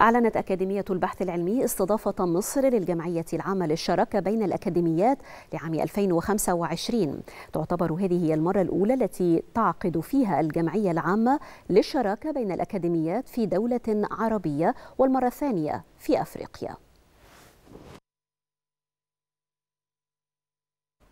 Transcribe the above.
أعلنت أكاديمية البحث العلمي استضافة مصر للجمعية العامة للشراكة بين الأكاديميات لعام 2025 تعتبر هذه هي المرة الأولى التي تعقد فيها الجمعية العامة للشراكة بين الأكاديميات في دولة عربية والمرة الثانية في أفريقيا